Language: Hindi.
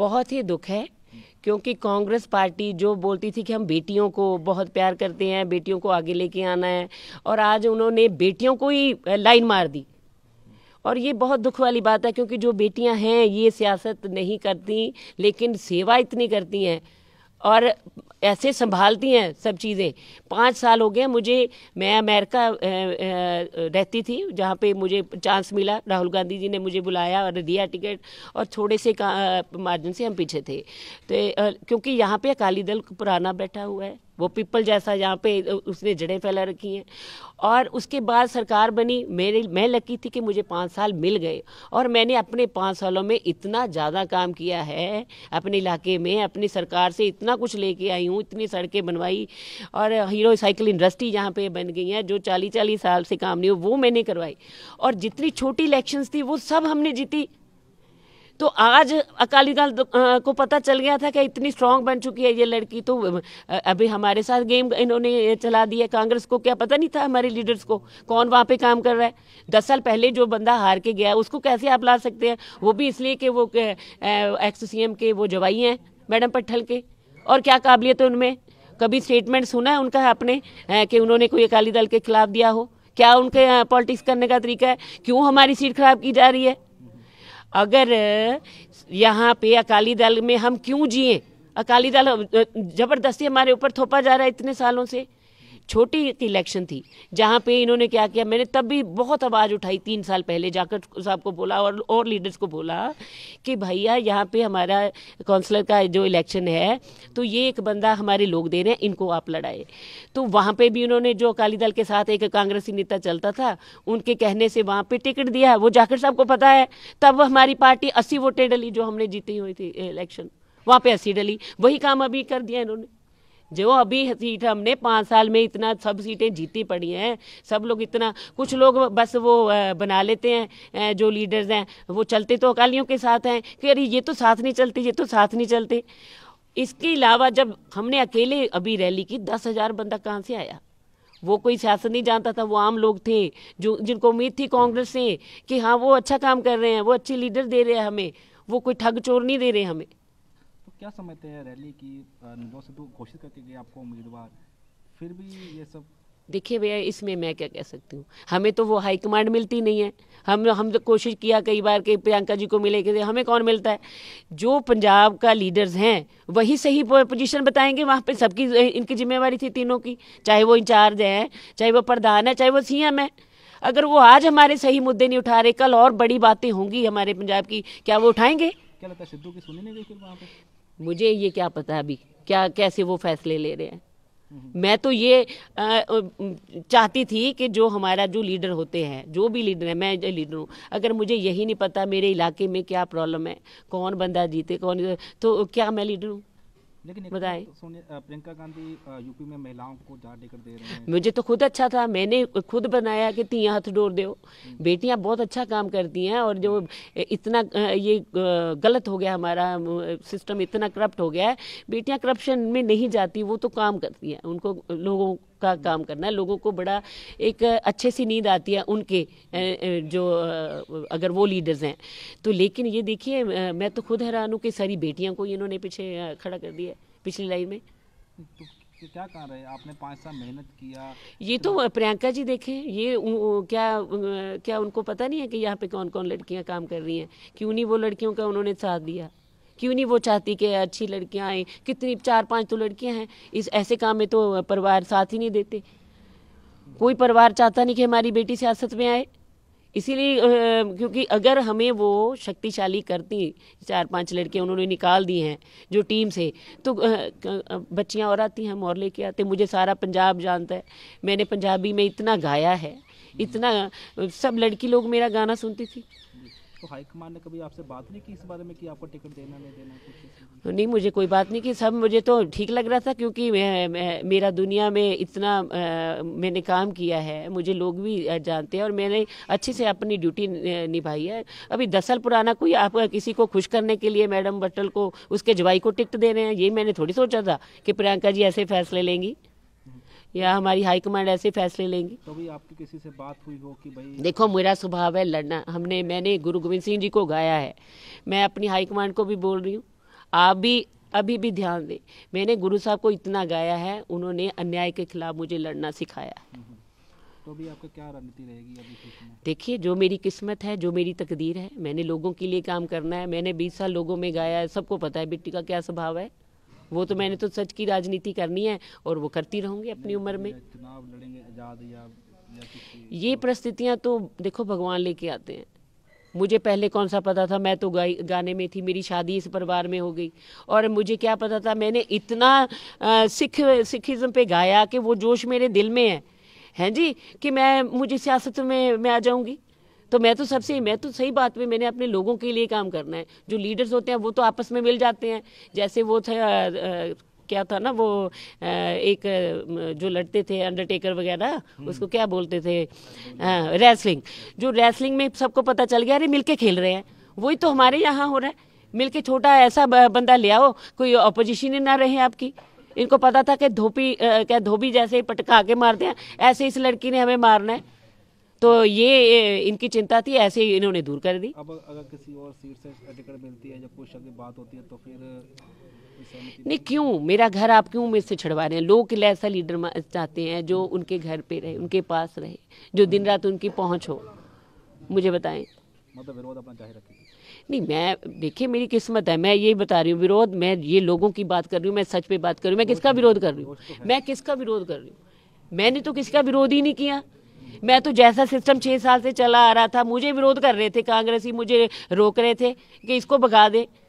बहुत ही दुख है क्योंकि कांग्रेस पार्टी जो बोलती थी कि हम बेटियों को बहुत प्यार करते हैं बेटियों को आगे लेके आना है और आज उन्होंने बेटियों को ही लाइन मार दी और ये बहुत दुख वाली बात है क्योंकि जो बेटियां हैं ये सियासत नहीं करती लेकिन सेवा इतनी करती हैं और ऐसे संभालती हैं सब चीज़ें पाँच साल हो गए मुझे मैं अमेरिका रहती थी जहाँ पे मुझे चांस मिला राहुल गांधी जी ने मुझे बुलाया और दिया टिकट और थोड़े से मार्जिन से हम पीछे थे तो क्योंकि यहाँ पे अकाली दल पुराना बैठा हुआ है वो पीपल जैसा यहाँ पे उसने जड़ें फैला रखी हैं और उसके बाद सरकार बनी मेरे मैं लकी थी कि मुझे पाँच साल मिल गए और मैंने अपने पाँच सालों में इतना ज़्यादा काम किया है अपने इलाके में अपनी सरकार से इतना कुछ लेके आई हूँ इतनी सड़कें बनवाई और हीरो साइकिल इंडस्ट्री जहाँ पे बन गई है जो चालीस चालीस साल से काम नहीं हो वो मैंने करवाई और जितनी छोटी इलेक्शंस थी वो सब हमने जीती तो आज अकाली दल को पता चल गया था कि इतनी स्ट्रांग बन चुकी है ये लड़की तो अभी हमारे साथ गेम इन्होंने चला दी है कांग्रेस को क्या पता नहीं था हमारे लीडर्स को कौन वहाँ पे काम कर रहा है दस साल पहले जो बंदा हार के गया उसको कैसे आप ला सकते हैं वो भी इसलिए कि वो एक्स सी के वो जवाई हैं मैडम पट्ठल के और क्या काबिलियत है उनमें कभी स्टेटमेंट सुना है उनका आपने कि उन्होंने कोई अकाली दल के खिलाफ दिया हो क्या उनके पॉलिटिक्स करने का तरीका है क्यों हमारी सीट खराब की जा रही है अगर यहाँ पे अकाली दल में हम क्यों जिए अकाली दल जबरदस्ती हमारे ऊपर थोपा जा रहा है इतने सालों से छोटी इलेक्शन थी जहाँ पे इन्होंने क्या किया मैंने तब भी बहुत आवाज़ उठाई तीन साल पहले जाकर साहब को बोला और और लीडर्स को बोला कि भैया यहाँ पे हमारा काउंसलर का जो इलेक्शन है तो ये एक बंदा हमारे लोग दे रहे हैं इनको आप लड़ाए तो वहाँ पे भी उन्होंने जो अकाली दल के साथ एक कांग्रेसी नेता चलता था उनके कहने से वहाँ पे टिकट दिया वो जाकर साहब को पता है तब हमारी पार्टी अस्सी वोटें डली जो हमने जीती हुई थी इलेक्शन वहाँ पे अस्सी डली वही काम अभी कर दिया इन्होंने जो अभी सीट हमने पाँच साल में इतना सब सीटें जीती पड़ी हैं सब लोग इतना कुछ लोग बस वो बना लेते हैं जो लीडर्स हैं वो चलते तो अकालियों के साथ हैं कि अरे ये तो साथ नहीं चलते ये तो साथ नहीं चलते इसके अलावा जब हमने अकेले अभी रैली की दस हज़ार बंदा कहाँ से आया वो कोई सियासत नहीं जानता था वो आम लोग थे जो जिनको उम्मीद थी कांग्रेस से कि हाँ वो अच्छा काम कर रहे हैं वो अच्छे लीडर दे रहे हैं हमें वो कोई ठग चोर नहीं दे रहे हमें क्या समझते हैं रैली की नौ से दो घोषित करके गए आपको उम्मीदवार फिर भी ये सब देखिए भैया इसमें मैं क्या कह सकती हूँ हमें तो वो हाई कमांड मिलती नहीं है हम हम तो कोशिश किया कई बार कि प्रियंका जी को मिले कि हमें कौन मिलता है जो पंजाब का लीडर्स हैं वही सही पोजीशन बताएंगे वहाँ पे सबकी इनकी जिम्मेवारी थी तीनों की चाहे वो इंचार्ज हैं चाहे वो प्रधान है चाहे वो सी एम है अगर वो आज हमारे सही मुद्दे नहीं उठा रहे कल और बड़ी बातें होंगी हमारे पंजाब की क्या वो उठाएंगे क्या लगता है सिद्धू की सुनी नहीं गई फिर वहाँ पे मुझे ये क्या पता अभी क्या कैसे वो फैसले ले रहे हैं मैं तो ये आ, चाहती थी कि जो हमारा जो लीडर होते हैं जो भी लीडर है मैं लीडर हूँ अगर मुझे यही नहीं पता मेरे इलाके में क्या प्रॉब्लम है कौन बंदा जीते कौन तो क्या मैं लीडर हूँ बताए प्रियंका गांधी में महिलाओं को मुझे तो खुद अच्छा था मैंने खुद बनाया कि तियाँ हथ डोर दो हम्म। बेटियां बहुत अच्छा काम करती हैं और जो इतना ये गलत हो गया हमारा सिस्टम इतना करप्ट हो गया है बेटियां करप्शन में नहीं जाती वो तो काम करती हैं उनको लोगों का हम्म। काम करना है लोगों को बड़ा एक अच्छे सी नींद आती है उनके जो अगर वो लीडर्स हैं तो लेकिन ये देखिए मैं तो खुद हैरान हूँ कि सारी बेटियाँ को इन्होंने पीछे खड़ा कर दिया पिछली लाइन में तो, क्या कह रहे हैं आपने पाँच साल मेहनत किया ये तो प्रियंका जी देखें ये उ, क्या क्या उनको पता नहीं है कि यहाँ पे कौन कौन लड़कियाँ काम कर रही हैं क्यों नहीं वो लड़कियों का उन्होंने साथ दिया क्यों नहीं वो चाहती कि अच्छी लड़कियाँ आए कितनी चार पाँच तो लड़कियाँ हैं इस ऐसे काम में तो परिवार साथ ही नहीं देते कोई परिवार चाहता नहीं कि हमारी बेटी सियासत में आए इसीलिए क्योंकि अगर हमें वो शक्तिशाली करती चार पांच लड़के उन्होंने निकाल दी हैं जो टीम से तो बच्चियां और आती हैं हम और लेके आते मुझे सारा पंजाब जानता है मैंने पंजाबी में इतना गाया है इतना सब लड़की लोग मेरा गाना सुनती थी तो हाईकमान ने कभी आपसे बात नहीं की इस बारे में कि आपको टिकट देना नहीं देना कुछ नहीं मुझे कोई बात नहीं की सब मुझे तो ठीक लग रहा था क्योंकि मैं, मैं, मेरा दुनिया में इतना आ, मैंने काम किया है मुझे लोग भी जानते हैं और मैंने अच्छे से अपनी ड्यूटी निभाई है अभी दसल पुराना कोई आप किसी को खुश करने के लिए मैडम बटल को उसके जवाई को टिकट दे रहे हैं ये मैंने थोड़ी सोचा था कि प्रियंका जी ऐसे फैसले लेंगी या हमारी हाई कमांड ऐसे फैसले लेंगे तो भी आपकी किसी से बात हुई हो कि भाई देखो मेरा स्वभाव है लड़ना हमने मैंने गुरु गोविंद सिंह जी को गाया है मैं अपनी हाई कमांड को भी बोल रही हूँ आप भी अभी भी ध्यान दें मैंने गुरु साहब को इतना गाया है उन्होंने अन्याय के खिलाफ मुझे लड़ना सिखाया है हम्म, हम्म। तो भी आपको क्या रणनीति रहेगी अभी देखिए जो मेरी किस्मत है जो मेरी तकदीर है मैंने लोगों के लिए काम करना है मैंने बीस साल लोगों में गाया है सबको पता है बेटी का क्या स्वभाव है वो तो मैंने तो सच की राजनीति करनी है और वो करती रहूंगी अपनी उम्र में चुनाव लड़ेंगे आज़ाद या ये परिस्थितियाँ तो देखो भगवान लेके आते हैं मुझे पहले कौन सा पता था मैं तो गाई गाने में थी मेरी शादी इस परिवार में हो गई और मुझे क्या पता था मैंने इतना सिख सिखिज्म पे गाया कि वो जोश मेरे दिल में है हैं जी कि मैं मुझे सियासत में मैं आ जाऊंगी तो मैं तो सबसे मैं तो सही बात में मैंने अपने लोगों के लिए काम करना है जो लीडर्स होते हैं वो तो आपस में मिल जाते हैं जैसे वो थे क्या था ना वो एक जो लड़ते थे अंडरटेकर वगैरह हम्म। उसको क्या बोलते थे रेसलिंग जो रेसलिंग में सबको पता चल गया अरे मिलके खेल रहे हैं वही तो हमारे यहाँ हो रहा है मिलके छोटा ऐसा बंदा ले आओ कोई अपोजिशन ही ना रहे आपकी इनको पता था कि धोपी क्या धोबी जैसे पटका के मारते हैं ऐसे इस लड़की ने हमें मारना है तो ये इनकी चिंता थी ऐसे ही इन्होंने दूर कर दी अब अगर किसी और सीट से टिकट मिलती है जब कोई की बात होती है तो फिर नहीं क्यों मेरा घर आप क्यों मेरे से छुड़वा रहे हैं लोग के लिए ऐसा लीडर चाहते हैं जो उनके घर पे रहे उनके पास रहे जो दिन रात उनकी पहुंच हो मुझे बताएं मतलब विरोध अपना जाहिर नहीं मैं देखिए मेरी किस्मत है मैं यही बता रही हूँ विरोध मैं ये लोगों की बात कर रही हूँ मैं सच पे बात कर रही हूँ मैं किसका तो विरोध कर रही हूँ तो मैं किसका विरोध कर रही हूँ मैंने तो किसका विरोध ही नहीं किया मैं तो जैसा सिस्टम छः साल से चला आ रहा था मुझे विरोध कर रहे थे कांग्रेसी मुझे रोक रहे थे कि इसको भगा दें